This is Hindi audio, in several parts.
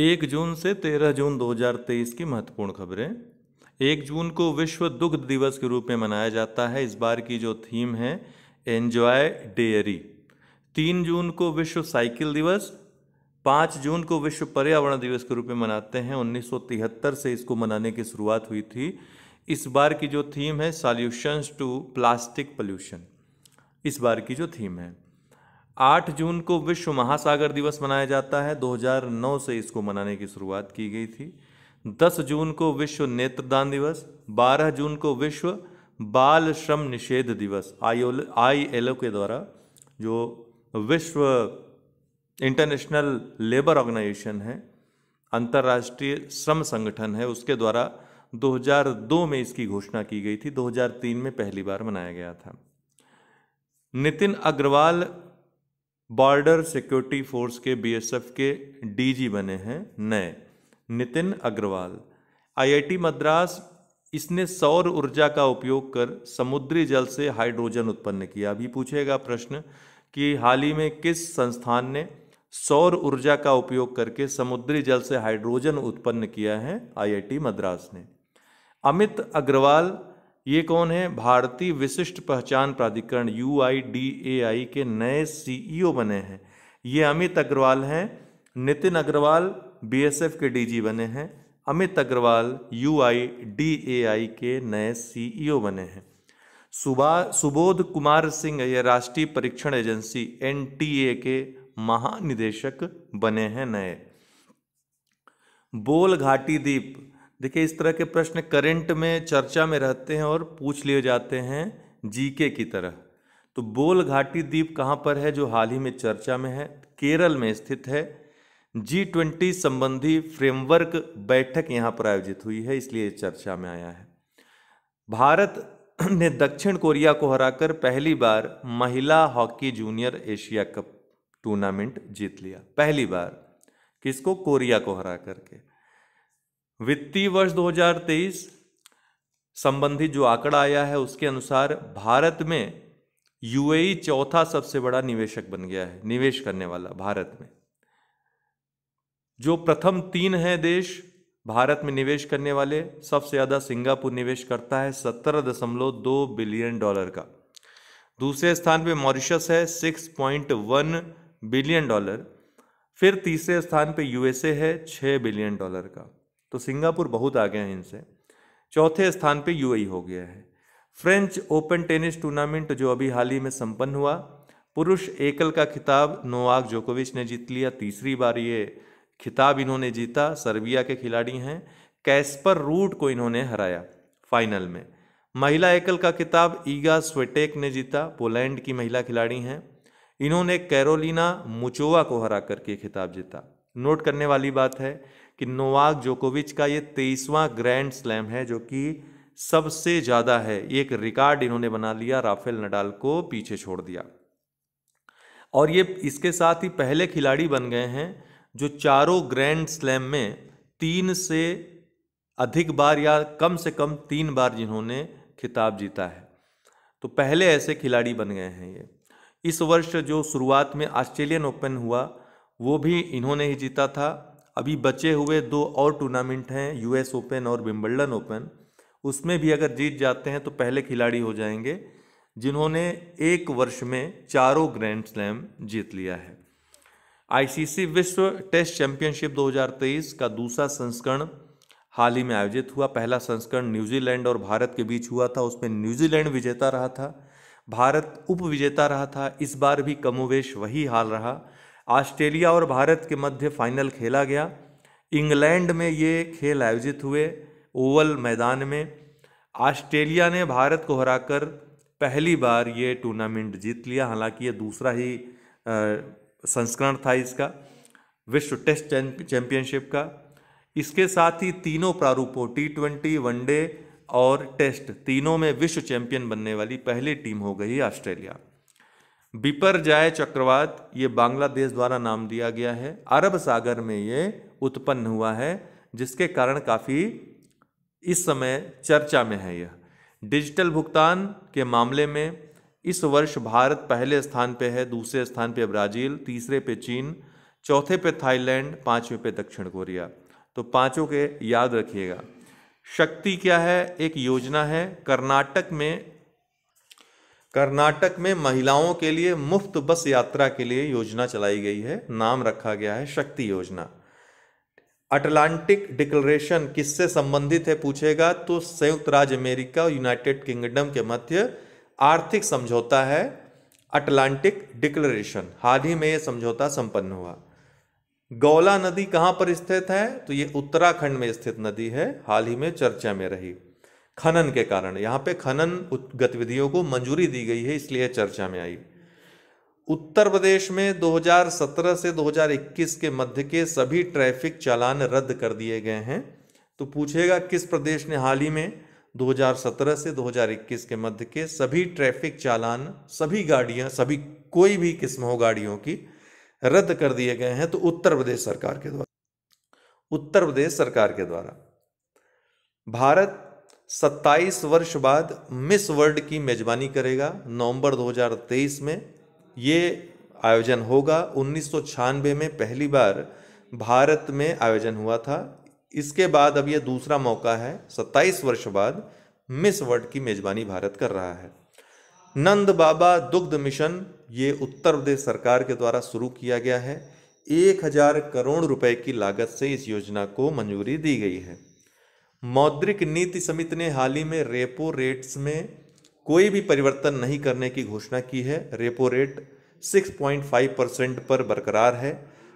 एक जून से तेरह जून 2023 की महत्वपूर्ण खबरें एक जून को विश्व दुग्ध दिवस के रूप में मनाया जाता है इस बार की जो थीम है एन्जॉय डेयरी तीन जून को विश्व साइकिल दिवस पाँच जून को विश्व पर्यावरण दिवस के रूप में मनाते हैं 1973 से इसको मनाने की शुरुआत हुई थी इस बार की जो थीम है सॉल्यूशंस टू प्लास्टिक पोल्यूशन इस बार की जो थीम है आठ जून को विश्व महासागर दिवस मनाया जाता है 2009 से इसको मनाने की शुरुआत की गई थी दस जून को विश्व नेत्रदान दिवस बारह जून को विश्व बाल श्रम निषेध दिवस आई एल के द्वारा जो विश्व इंटरनेशनल लेबर ऑर्गेनाइजेशन है अंतर्राष्ट्रीय श्रम संगठन है उसके द्वारा 2002 में इसकी घोषणा की गई थी 2003 में पहली बार मनाया गया था Nitin Agarwal border security force के बीएसएफ के डीजी बने हैं नए नितिन अग्रवाल आईआईटी मद्रास इसने सौर ऊर्जा का उपयोग कर समुद्री जल से हाइड्रोजन उत्पन्न किया अभी पूछेगा प्रश्न कि हाल ही में किस संस्थान ने सौर ऊर्जा का उपयोग करके समुद्री जल से हाइड्रोजन उत्पन्न किया है आईआईटी मद्रास ने अमित अग्रवाल ये कौन है भारतीय विशिष्ट पहचान प्राधिकरण यू के नए सीईओ e बने हैं ये अमित अग्रवाल हैं नितिन अग्रवाल बीएसएफ के डीजी बने हैं अमित अग्रवाल यू के नए सीईओ e बने हैं सुबा सुबोध कुमार सिंह ये राष्ट्रीय परीक्षण एजेंसी एन के महानिदेशक बने हैं नए बोल घाटी दीप देखिए इस तरह के प्रश्न करंट में चर्चा में रहते हैं और पूछ लिए जाते हैं जीके की तरह तो बोल घाटी द्वीप कहाँ पर है जो हाल ही में चर्चा में है केरल में स्थित है जी ट्वेंटी संबंधी फ्रेमवर्क बैठक यहाँ पर आयोजित हुई है इसलिए चर्चा में आया है भारत ने दक्षिण कोरिया को हराकर पहली बार महिला hockey junior Asia cup tournament जीत लिया पहली बार किसको कोरिया को हरा करके वित्तीय वर्ष 2023 संबंधी जो आंकड़ा आया है उसके अनुसार भारत में यूएई चौथा सबसे बड़ा निवेशक बन गया है निवेश करने वाला भारत में जो प्रथम तीन है देश भारत में निवेश करने वाले सबसे ज़्यादा सिंगापुर निवेश करता है सत्रह दशमलव दो बिलियन डॉलर का दूसरे स्थान पे मॉरिशस है six point one billion dollar फिर तीसरे स्थान पे यूएसए है छः बिलियन डॉलर का तो सिंगापुर बहुत आगे हैं इनसे चौथे स्थान पे यूएई e हो गया है फ्रेंच ओपन टेनिस टूर्नामेंट जो अभी हाल ही में संपन्न हुआ पुरुष एकल का खिताब नोवाक जोकोविच ने जीत लिया तीसरी बार ये खिताब इन्होंने जीता सर्बिया के खिलाड़ी हैं कैस्पर रूट को इन्होंने हराया फाइनल में महिला एकल का खिताब ईगा स्वेटेक ने जीता पोलैंड की महिला खिलाड़ी हैं इन्होंने कैरोलिना मुचोवा को हरा करके खिताब जीता नोट करने वाली बात है कि नोवाक जोकोविच का ये तेईसवां ग्रैंड स्लैम है जो कि सबसे ज़्यादा है एक रिकॉर्ड इन्होंने बना लिया राफेल नडाल को पीछे छोड़ दिया और ये इसके साथ ही पहले खिलाड़ी बन गए हैं जो चारों ग्रैंड स्लैम में तीन से अधिक बार या कम से कम तीन बार जिन्होंने खिताब जीता है तो पहले ऐसे खिलाड़ी बन गए हैं ये इस वर्ष जो शुरुआत में ऑस्ट्रेलियन ओपन हुआ वो भी इन्होंने ही जीता था अभी बचे हुए दो और टूर्नामेंट हैं यूएस ओपन और विम्बल्डन ओपन उसमें भी अगर जीत जाते हैं तो पहले खिलाड़ी हो जाएंगे जिन्होंने एक वर्ष में चारों ग्रैंड स्लैम जीत लिया है आईसीसी विश्व टेस्ट चैंपियनशिप 2023 का दूसरा संस्करण हाल ही में आयोजित हुआ पहला संस्करण न्यूजीलैंड और भारत के बीच हुआ था उसमें न्यूजीलैंड विजेता रहा था भारत उप विजेता रहा था इस बार भी कमोवेश वही हाल रहा ऑस्ट्रेलिया और भारत के मध्य फाइनल खेला गया इंग्लैंड में ये खेल आयोजित हुए ओवल मैदान में ऑस्ट्रेलिया ने भारत को हराकर पहली बार ये टूर्नामेंट जीत लिया हालांकि ये दूसरा ही संस्करण था इसका विश्व टेस्ट चैंपियनशिप का इसके साथ ही तीनों प्रारूपों टी ट्वेंटी वनडे और टेस्ट तीनों में विश्व चैंपियन बनने वाली पहली टीम हो गई ऑस्ट्रेलिया बिपरजाय चक्रवात ये बांग्लादेश द्वारा नाम दिया गया है अरब सागर में ये उत्पन्न हुआ है जिसके कारण काफ़ी इस समय चर्चा में है यह डिजिटल भुगतान के मामले में इस वर्ष भारत पहले स्थान पे है दूसरे स्थान पे ब्राज़ील तीसरे पे चीन चौथे पे थाईलैंड पाँचवें पे दक्षिण कोरिया तो पांचों के याद रखिएगा शक्ति क्या है एक योजना है कर्नाटक में कर्नाटक में महिलाओं के लिए मुफ्त बस यात्रा के लिए योजना चलाई गई है नाम रखा गया है शक्ति योजना अटलांटिक डिक्लेरेशन किससे संबंधित है पूछेगा तो संयुक्त राज्य अमेरिका और यूनाइटेड किंगडम के मध्य आर्थिक समझौता है अटलांटिक डिक्लेरेशन हाल ही में यह समझौता संपन्न हुआ गौला नदी कहाँ पर स्थित है तो ये उत्तराखंड में स्थित नदी है हाल ही में चर्चा में रही खनन के कारण यहाँ पे खनन गतिविधियों को मंजूरी दी गई है इसलिए चर्चा में आई उत्तर प्रदेश में 2017 से 2021 के मध्य के सभी ट्रैफिक चालान रद्द कर दिए गए हैं तो पूछेगा किस प्रदेश ने हाल ही में 2017 से 2021 के मध्य के सभी ट्रैफिक चालान सभी गाड़ियां सभी कोई भी किस्म हो गाड़ियों की रद्द कर दिए गए हैं तो उत्तर प्रदेश सरकार के द्वारा उत्तर प्रदेश सरकार के द्वारा भारत सत्ताईस वर्ष बाद मिस वर्ल्ड की मेज़बानी करेगा नवंबर 2023 में ये आयोजन होगा उन्नीस में पहली बार भारत में आयोजन हुआ था इसके बाद अब यह दूसरा मौका है 27 वर्ष बाद मिस वर्ल्ड की मेज़बानी भारत कर रहा है नंद बाबा दुग्ध मिशन ये उत्तर प्रदेश सरकार के द्वारा शुरू किया गया है एक हज़ार करोड़ रुपए की लागत से इस योजना को मंजूरी दी गई है मौद्रिक नीति समिति ने हाल ही में रेपो रेट्स में कोई भी परिवर्तन नहीं करने की घोषणा की है रेपो रेट 6.5 परसेंट पर बरकरार है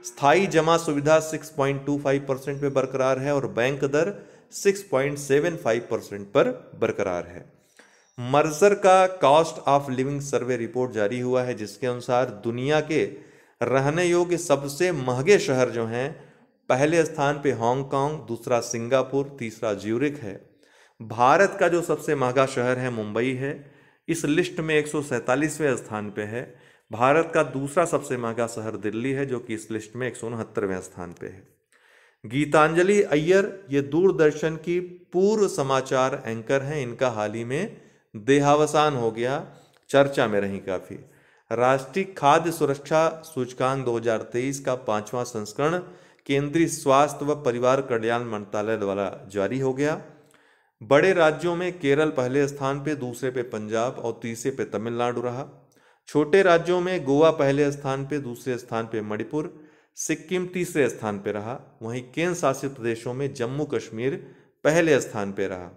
स्थायी जमा सुविधा 6.25 परसेंट पर बरकरार है और बैंक दर 6.75 परसेंट पर बरकरार है मर्जर का cost of living survey report जारी हुआ है जिसके अनुसार दुनिया के रहने योग्य सबसे महंगे शहर जो हैं पहले स्थान पे हांगकांग दूसरा सिंगापुर तीसरा ज्यूरिक है भारत का जो सबसे महंगा शहर है मुंबई है इस लिस्ट में एक स्थान पे है भारत का दूसरा सबसे महंगा शहर दिल्ली है जो कि इस लिस्ट में एक स्थान पे है गीतांजलि अय्यर ये दूरदर्शन की पूर्व समाचार एंकर हैं इनका हाल ही में देहावसान हो गया चर्चा में रही काफ़ी राष्ट्रीय खाद्य सुरक्षा सूचकांक 2023 का पांचवा संस्करण केंद्रीय स्वास्थ्य व परिवार कल्याण मंत्रालय द्वारा जारी हो गया बड़े राज्यों में केरल पहले स्थान पे दूसरे पे पंजाब और तीसरे पे तमिलनाडु रहा छोटे राज्यों में गोवा पहले स्थान पे दूसरे स्थान पे मणिपुर सिक्किम तीसरे स्थान पे रहा वहीं केंद्र शासित प्रदेशों में जम्मू कश्मीर पहले स्थान पे रहा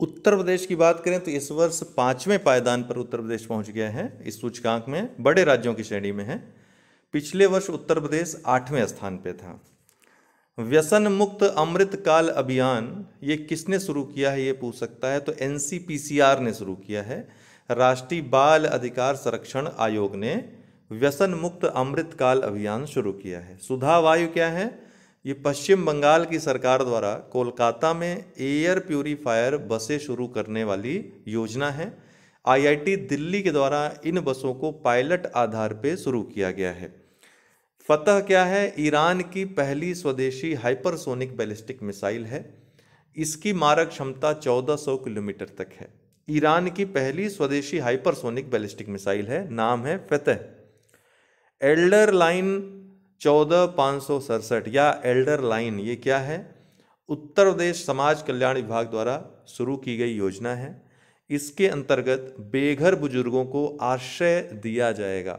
उत्तर प्रदेश की बात करें तो इस वर्ष पाँचवें पायदान पर उत्तर प्रदेश पहुंच गया है इस सूचकांक में बड़े राज्यों की श्रेणी में है पिछले वर्ष उत्तर प्रदेश आठवें स्थान पे था व्यसन मुक्त अमृत काल अभियान ये किसने शुरू किया है ये पूछ सकता है तो एन ने शुरू किया है राष्ट्रीय बाल अधिकार संरक्षण आयोग ने व्यसन मुक्त अमृत काल अभियान शुरू किया है सुधा वायु क्या है ये पश्चिम बंगाल की सरकार द्वारा कोलकाता में एयर प्योरीफायर बसें शुरू करने वाली योजना है आईआईटी दिल्ली के द्वारा इन बसों को पायलट आधार पर शुरू किया गया है फतह क्या है ईरान की पहली स्वदेशी हाइपरसोनिक बैलिस्टिक मिसाइल है इसकी मारक क्षमता 1400 किलोमीटर तक है ईरान की पहली स्वदेशी हाइपरसोनिक बैलिस्टिक मिसाइल है नाम है फतह एल्डर लाइन चौदह पाँच सौ सड़सठ या एल्डर लाइन ये क्या है उत्तर प्रदेश समाज कल्याण विभाग द्वारा शुरू की गई योजना है इसके अंतर्गत बेघर बुजुर्गों को आश्रय दिया जाएगा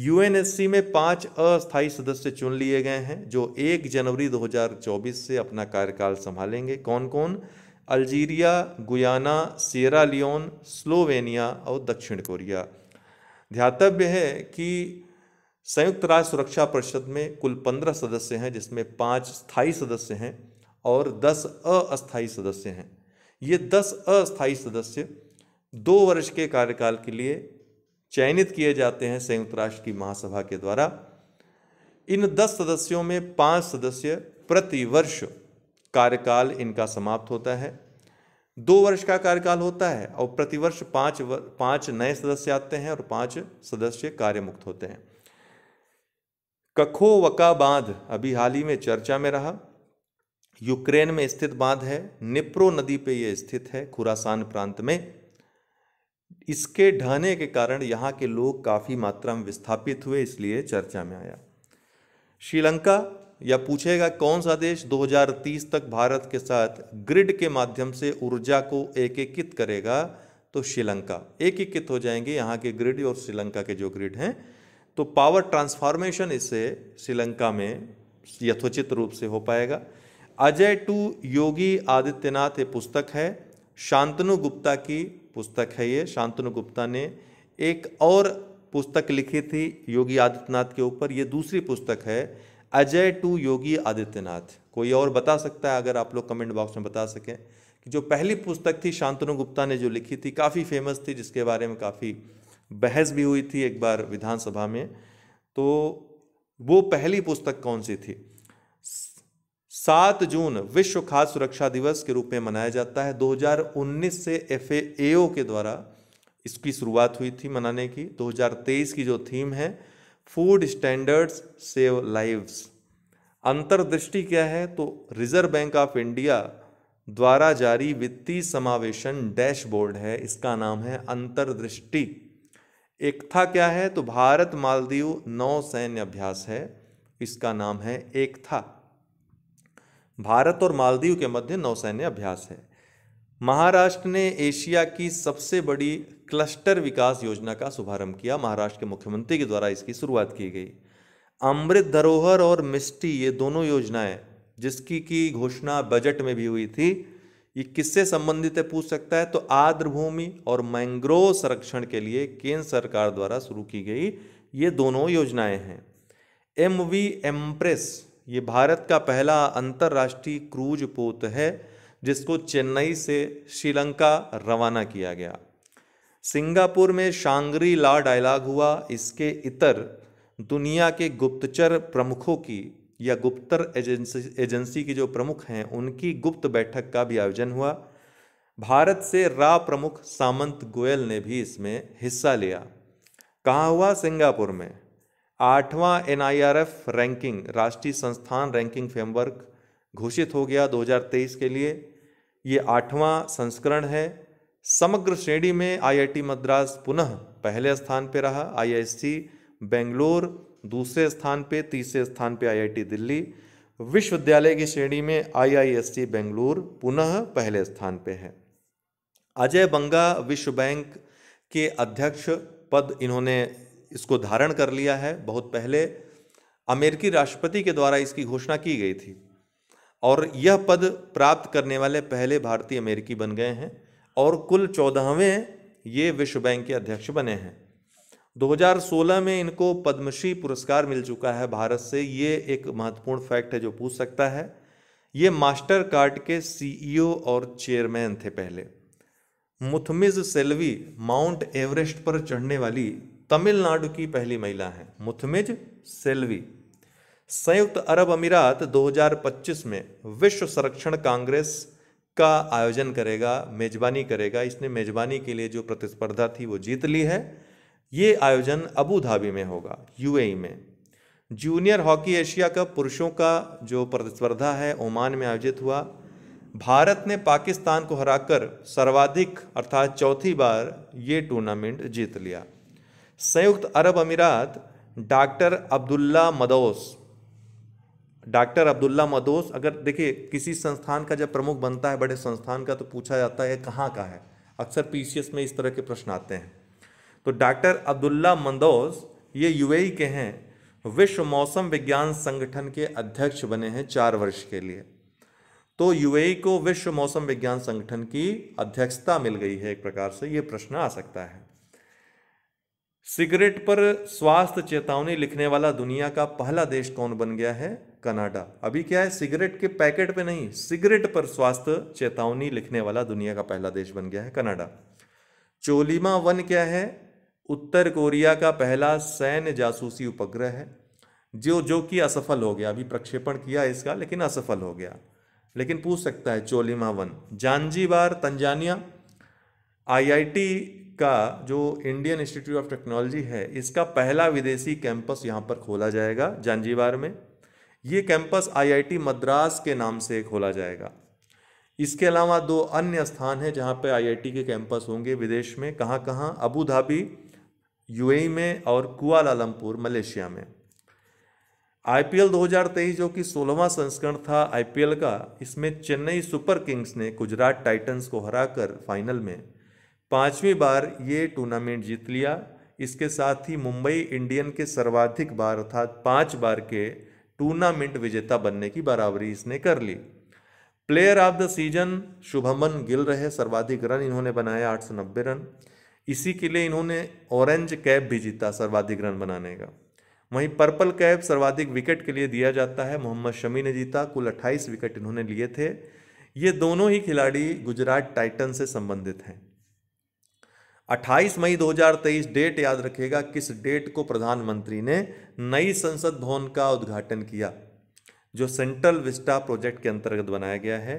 यूएनएससी में पांच अस्थायी सदस्य चुन लिए गए हैं जो 1 जनवरी 2024 से अपना कार्यकाल संभालेंगे कौन कौन Algeria Guyana Sierra Leone Slovenia और दक्षिण कोरिया ध्यातव्य है कि संयुक्त राष्ट्र सुरक्षा परिषद में कुल पंद्रह सदस्य हैं जिसमें पाँच स्थायी सदस्य हैं और दस अस्थायी सदस्य हैं ये दस अस्थायी सदस्य दो वर्ष के कार्यकाल के लिए चयनित किए जाते हैं संयुक्त राष्ट्र की महासभा के द्वारा इन दस सदस्यों में पांच सदस्य प्रतिवर्ष कार्यकाल इनका समाप्त होता है दो वर्ष का कार्यकाल होता है और प्रतिवर्ष पांच वर, पांच नए सदस्य आते हैं और पांच सदस्य कार्यमुक्त होते हैं कखो वका बांध अभी हाल ही में चर्चा में रहा यूक्रेन में स्थित बांध है निप्रो नदी पे यह स्थित है खुरासान प्रांत में इसके ढहने के कारण यहाँ के लोग काफ़ी मात्रा में विस्थापित हुए इसलिए चर्चा में आया श्रीलंका या पूछेगा कौन सा देश 2030 तक भारत के साथ ग्रिड के माध्यम से ऊर्जा को एकीकृत करेगा तो श्रीलंका एकीकृत हो जाएंगे यहाँ के ग्रिड और श्रीलंका के जो ग्रिड हैं तो पावर ट्रांसफॉर्मेशन इससे श्रीलंका में यथोचित रूप से हो पाएगा अजय टू योगी आदित्यनाथ ये पुस्तक है शांतनु गुप्ता की पुस्तक है ये शांतनु गुप्ता ने एक और पुस्तक लिखी थी योगी आदित्यनाथ के ऊपर ये दूसरी पुस्तक है अजय टू योगी आदित्यनाथ कोई और बता सकता है अगर आप लोग कमेंट बॉक्स में बता सकें कि जो पहली पुस्तक थी शांतनु गुप्ता ने जो लिखी थी काफ़ी फेमस थी जिसके बारे में काफ़ी बहस भी हुई थी एक बार विधानसभा में तो वो पहली पुस्तक कौन सी थी सात जून विश्व खाद्य सुरक्षा दिवस के रूप में मनाया जाता है 2019 से एफ के द्वारा इसकी शुरुआत हुई थी मनाने की 2023 की जो थीम है फूड स्टैंडर्ड्स सेव लाइव्स अंतर्दृष्टि क्या है तो रिजर्व बैंक ऑफ इंडिया द्वारा जारी वित्तीय समावेशन डैशबोर्ड है इसका नाम है अंतर्दृष्टि एकथा क्या है तो भारत मालदीव नौ सैन्य अभ्यास है इसका नाम है एकथा भारत और मालदीव के मध्य नौसैन्य अभ्यास है महाराष्ट्र ने एशिया की सबसे बड़ी क्लस्टर विकास योजना का शुभारंभ किया महाराष्ट्र के मुख्यमंत्री के द्वारा इसकी शुरुआत की गई अमृत धरोहर और मिस्टी ये दोनों योजनाएं जिसकी की घोषणा बजट में भी हुई थी ये किससे संबंधित है पूछ सकता है तो आर्द्रभूमि और मैंग्रोव संरक्षण के लिए केंद्र सरकार द्वारा शुरू की गई ये दोनों योजनाएं हैं एम वी एम्प्रेस ये भारत का पहला अंतर्राष्ट्रीय क्रूज पोत है जिसको चेन्नई से श्रीलंका रवाना किया गया सिंगापुर में शांगरी ला डायलॉग हुआ इसके इतर दुनिया के गुप्तचर प्रमुखों की या गुप्तर एजेंसी एजेंसी की जो प्रमुख हैं उनकी गुप्त बैठक का भी आयोजन हुआ भारत से रा प्रमुख सामंत गोयल ने भी इसमें हिस्सा लिया कहाँ हुआ सिंगापुर में आठवां एन रैंकिंग राष्ट्रीय संस्थान रैंकिंग फ्रेमवर्क घोषित हो गया 2023 के लिए ये आठवां संस्करण है समग्र श्रेणी में आईआईटी मद्रास पुनः पहले स्थान पर रहा आईआईएससी बेंगलोर दूसरे स्थान पे तीसरे स्थान पे आईआईटी दिल्ली विश्वविद्यालय की श्रेणी में आईआईएससी बेंगलुरु पुनः पहले स्थान पे है अजय बंगा विश्व बैंक के अध्यक्ष पद इन्होंने इसको धारण कर लिया है बहुत पहले अमेरिकी राष्ट्रपति के द्वारा इसकी घोषणा की गई थी और यह पद प्राप्त करने वाले पहले भारतीय अमेरिकी बन गए हैं और कुल चौदहवें ये विश्व बैंक के अध्यक्ष बने हैं 2016 में इनको पद्मश्री पुरस्कार मिल चुका है भारत से ये एक महत्वपूर्ण फैक्ट है जो पूछ सकता है ये मास्टर कार्ड के सीईओ और चेयरमैन थे पहले मुथमिज सेल्वी माउंट एवरेस्ट पर चढ़ने वाली तमिलनाडु की पहली महिला हैं मुथमिज सेल्वी संयुक्त अरब अमीरात 2025 में विश्व संरक्षण कांग्रेस का आयोजन करेगा मेजबानी करेगा इसने मेजबानी के लिए जो प्रतिस्पर्धा थी वो जीत ली है ये आयोजन अबू धाबी में होगा यूएई में जूनियर हॉकी एशिया कप पुरुषों का जो प्रतिस्पर्धा है ओमान में आयोजित हुआ भारत ने पाकिस्तान को हराकर सर्वाधिक अर्थात चौथी बार ये टूर्नामेंट जीत लिया संयुक्त अरब अमीरात डॉक्टर अब्दुल्ला मदोस डॉक्टर अब्दुल्ला मदोस अगर देखिए किसी संस्थान का जब प्रमुख बनता है बड़े संस्थान का तो पूछा जाता है कहाँ का है अक्सर पीसीएस में इस तरह के प्रश्न आते हैं तो डॉक्टर अब्दुल्ला मंदोस ये यूएई के हैं विश्व मौसम विज्ञान संगठन के अध्यक्ष बने हैं चार वर्ष के लिए तो यूएई को विश्व मौसम विज्ञान संगठन की अध्यक्षता मिल गई है एक प्रकार से ये प्रश्न आ सकता है सिगरेट पर स्वास्थ्य चेतावनी लिखने वाला दुनिया का पहला देश कौन बन गया है कनाडा अभी क्या है सिगरेट के पैकेट पे नहीं सिगरेट पर स्वास्थ्य चेतावनी लिखने वाला दुनिया का पहला देश बन गया है कनाडा चोलीमा वन क्या है उत्तर कोरिया का पहला सैन्य जासूसी उपग्रह है जो जो कि असफल हो गया अभी प्रक्षेपण किया इसका लेकिन असफल हो गया लेकिन पूछ सकता है Chollima one Zanzibar Tanzania IIT का जो इंडियन इंस्टीट्यूट ऑफ टेक्नोलॉजी है इसका पहला विदेशी कैंपस यहाँ पर खोला जाएगा जंजीवार में ये कैंपस आईआईटी मद्रास के नाम से खोला जाएगा इसके अलावा दो अन्य स्थान हैं जहाँ पर आईआईटी के कैंपस होंगे विदेश में कहाँ कहाँ अबू धाबी यूएई में और कुआलालमपुर मलेशिया में आईपीएल 2023 जो कि सोलहवां संस्करण था आईपीएल का इसमें चेन्नई सुपर किंग्स ने गुजरात टाइटंस को हराकर फाइनल में पांचवी बार ये टूर्नामेंट जीत लिया इसके साथ ही मुंबई इंडियन के सर्वाधिक बार अर्थात पाँच बार के टूर्नामेंट विजेता बनने की बराबरी इसने कर ली player of the season Shubman Gill रहे सर्वाधिक रन इन्होंने बनाया आठ रन इसी के लिए इन्होंने ऑरेंज कैप भी जीता सर्वाधिक रन बनाने का वहीं पर्पल कैप सर्वाधिक विकेट के लिए दिया जाता है मोहम्मद शमी ने जीता कुल 28 विकेट इन्होंने लिए थे ये दोनों ही खिलाड़ी गुजरात टाइटन से संबंधित हैं 28 मई 2023 डेट याद रखेगा किस डेट को प्रधानमंत्री ने नई संसद भवन का उद्घाटन किया जो सेंट्रल विस्टा प्रोजेक्ट के अंतर्गत बनाया गया है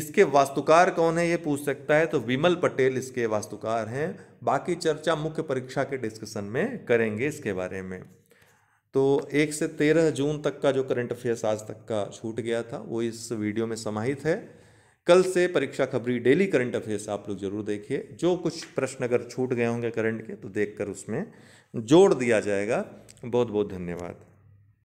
इसके वास्तुकार कौन है ये पूछ सकता है तो विमल पटेल इसके वास्तुकार हैं बाकी चर्चा मुख्य परीक्षा के डिस्कशन में करेंगे इसके बारे में तो एक से तेरह जून तक का जो करंट अफेयर्स आज तक का छूट गया था वो इस वीडियो में समाहित है कल से परीक्षा खबरी डेली करंट अफेयर्स आप लोग जरूर देखिए जो कुछ प्रश्न अगर छूट गए होंगे करंट के तो देखकर उसमें जोड़ दिया जाएगा बहुत बहुत धन्यवाद